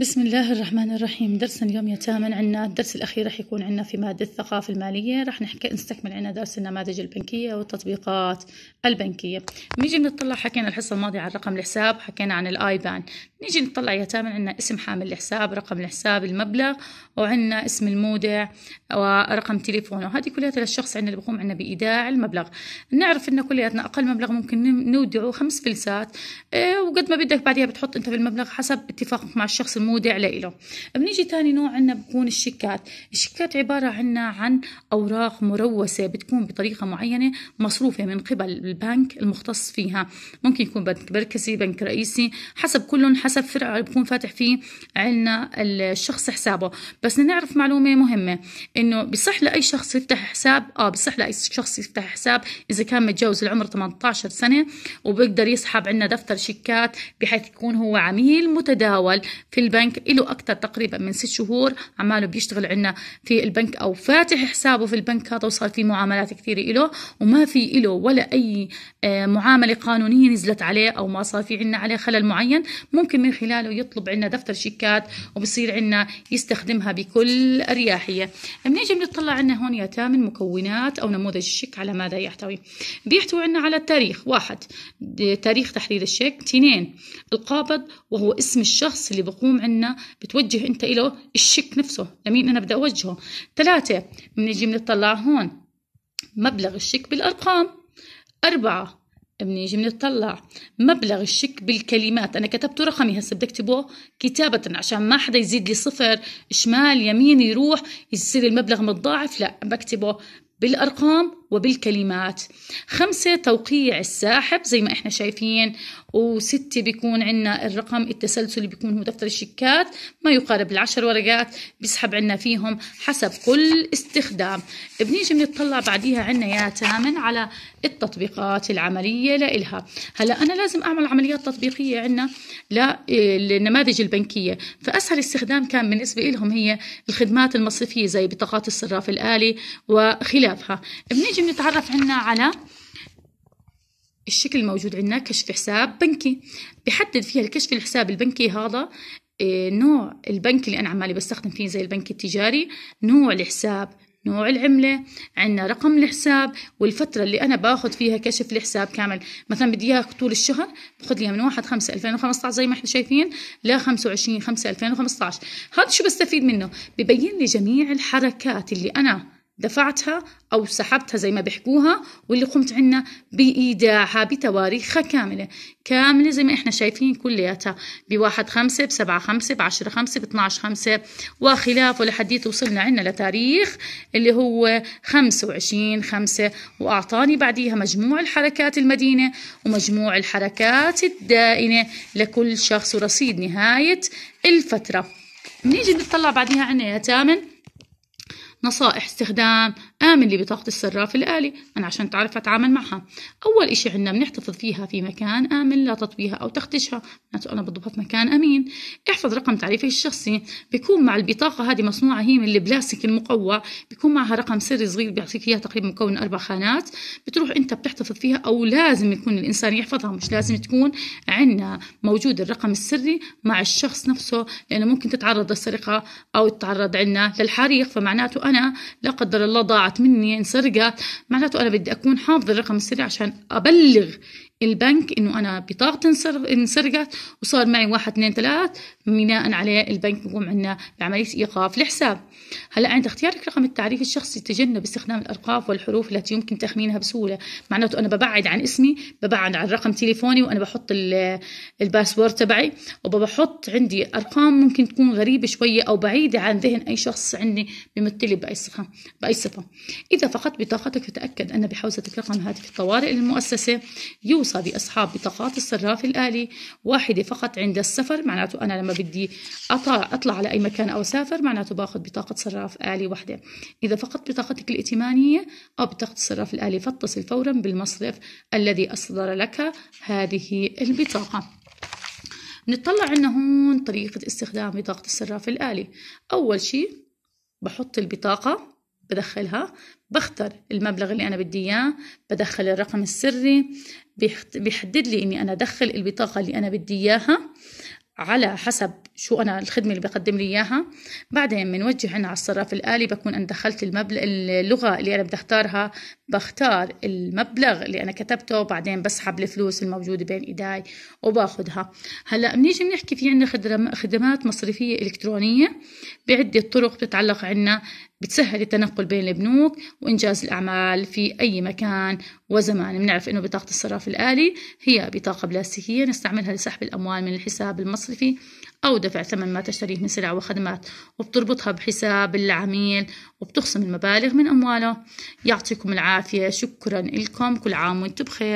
بسم الله الرحمن الرحيم درسنا اليوم يتامن عنا الدرس الأخير رح يكون عنا في مادة الثقافة المالية رح نحكي نستكمل عنا درس النماذج البنكية والتطبيقات البنكية نيجي بنطلع حكينا الحصة الماضية عن رقم الحساب حكينا عن الآيبان نيجي نطلع يتامن عنا اسم حامل الحساب رقم الحساب المبلغ وعنا اسم المودع ورقم تليفونه هذه كلها للشخص عنا اللي بقوم عنا بإيداع المبلغ نعرف إن كلياتنا أقل مبلغ ممكن نودعه خمس فلسات إيه، وقد ما بدك بعدها بتحط أنت في المبلغ حسب اتفاقك مع الشخص المودع مودع لإله بنيجي تاني نوع عنا بكون الشيكات الشيكات عبارة عنا عن أوراق مروسة بتكون بطريقة معينة مصروفة من قبل البنك المختص فيها ممكن يكون بنك مركزي بنك رئيسي حسب كلهم حسب فرع بكون فاتح فيه عنا الشخص حسابه بس نعرف معلومة مهمة إنه بصح لأي شخص يفتح حساب آه بصح لأي شخص يفتح حساب إذا كان متجاوز العمر 18 سنة وبقدر يسحب عنا دفتر شيكات بحيث يكون هو عميل متداول في البنك له أكثر تقريبا من ست شهور عماله بيشتغل عنا في البنك أو فاتح حسابه في البنك هذا وصار في معاملات كثيرة له وما في له ولا أي آه، معاملة قانونية نزلت عليه أو ما صار في عنا عليه خلل معين ممكن من خلاله يطلب عنا دفتر شيكات وبصير عنا يستخدمها بكل أريحية بنيجي بنطلع عنا هون يا تامن مكونات أو نموذج الشيك على ماذا يحتوي بيحتوي عنا على التاريخ واحد تاريخ تحرير الشيك اثنين القابض وهو اسم الشخص اللي بقوم عندنا بتوجه انت له الشك نفسه لمين انا بدي اوجهه ثلاثة بنيجي بنطلع هون مبلغ الشك بالارقام أربعة بنيجي بنطلع مبلغ الشك بالكلمات انا كتبته رقمي هسه بدي اكتبه كتابه عشان ما حدا يزيد لي صفر شمال يمين يروح يصير المبلغ متضاعف لا بكتبه بالارقام وبالكلمات خمسة توقيع الساحب زي ما احنا شايفين وستة بيكون عنا الرقم التسلسلي بيكون هو دفتر الشيكات ما يقارب العشر ورقات بيسحب عنا فيهم حسب كل استخدام بنيجي بنطلع بعديها عنا يا تامن على التطبيقات العملية لإلها هلا أنا لازم أعمل عمليات تطبيقية عنا للنماذج البنكية فأسهل استخدام كان بالنسبة لهم هي الخدمات المصرفية زي بطاقات الصراف الآلي وخلافها بنيجي نجي نتعرف عنا على الشكل الموجود عندنا كشف حساب بنكي بحدد فيها الكشف الحساب البنكي هذا إيه، نوع البنك اللي أنا عمالي بستخدم فيه زي البنك التجاري نوع الحساب نوع العملة عندنا رقم الحساب والفترة اللي أنا باخذ فيها كشف الحساب كامل مثلا بدي اياها طول الشهر باخذ لي من 1 5 2015 زي ما احنا شايفين ل 25 5 2015 هذا شو بستفيد منه ببين لي جميع الحركات اللي أنا دفعتها أو سحبتها زي ما بيحكوها واللي قمت عنا بإيداعها بتواريخها كاملة كاملة زي ما إحنا شايفين كلياتها بواحد خمسة بسبعة خمسة بعشرة خمسة 12 خمسة وخلافه لحديت وصلنا عنا لتاريخ اللي هو خمسة وعشرين خمسة وأعطاني بعديها مجموع الحركات المدينة ومجموع الحركات الدائنة لكل شخص ورصيد نهاية الفترة بنيجي نطلع بعديها عنا يا تامن نصائح استخدام آمن لي بطاقة الصراف الآلي أنا عشان تعرف أتعامل معها أول إشي عندنا بنحتفظ فيها في مكان آمن لا تطويها أو تختشها معناته أنا بضبها في مكان أمين احفظ رقم تعريفي الشخصي بيكون مع البطاقة هذه مصنوعة هي من البلاستيك المقوى بيكون معها رقم سري صغير بيعطيك إياها تقريبا مكون أربع خانات بتروح أنت بتحتفظ فيها أو لازم يكون الإنسان يحفظها مش لازم تكون عندنا موجود الرقم السري مع الشخص نفسه لأنه ممكن تتعرض للسرقة أو تتعرض عنا للحريق فمعناته أنا لا قدر الله ضاعت طلعت مني انسرقت معناته انا بدي اكون حافظ الرقم السري عشان ابلغ البنك انه انا بطاقتي انسرقت وصار معي واحد اثنين ثلاث بناء عليه البنك بقوم عنا بعمليه ايقاف الحساب هلا عند اختيارك رقم التعريف الشخصي تجنب استخدام الارقاف والحروف التي يمكن تخمينها بسهوله معناته انا ببعد عن اسمي ببعد عن رقم تليفوني وانا بحط الباسورد تبعي وبحط عندي ارقام ممكن تكون غريبه شويه او بعيده عن ذهن اي شخص عندي بيمثلي باي صفه باي صفه اذا فقدت بطاقتك فتاكد ان بحوزتك رقم هاتف الطوارئ للمؤسسه يوصل خاصة بأصحاب بطاقات الصراف الآلي واحدة فقط عند السفر معناته أنا لما بدي أطلع, أطلع على أي مكان أو أسافر معناته باخذ بطاقة صراف آلي واحدة إذا فقط بطاقتك الائتمانية أو بطاقة الصراف الآلي فاتصل فورا بالمصرف الذي أصدر لك هذه البطاقة نطلع عنا هون طريقة استخدام بطاقة الصراف الآلي أول شيء بحط البطاقة بدخلها بختار المبلغ اللي أنا بدي إياه بدخل الرقم السري بيحدد لي إني أنا أدخل البطاقة اللي أنا بدي إياها على حسب شو أنا الخدمة اللي بقدم لي إياها بعدين بنوجه عنا على الصراف الآلي بكون أنا دخلت المبلغ اللغة اللي أنا بدي أختارها بختار المبلغ اللي أنا كتبته بعدين بسحب الفلوس الموجودة بين إيداي وباخذها هلأ بنيجي بنحكي في عندنا خدمات مصرفية إلكترونية بعدة طرق بتتعلق عنا بتسهل التنقل بين البنوك وإنجاز الأعمال في أي مكان وزمان بنعرف إنه بطاقة الصراف الآلي هي بطاقة بلاستيكية نستعملها لسحب الأموال من الحساب المصرفي أو دفع ثمن ما تشتريه من سلع وخدمات وبتربطها بحساب العميل وبتخصم المبالغ من أمواله يعطيكم العافية شكرا لكم كل عام وانتم بخير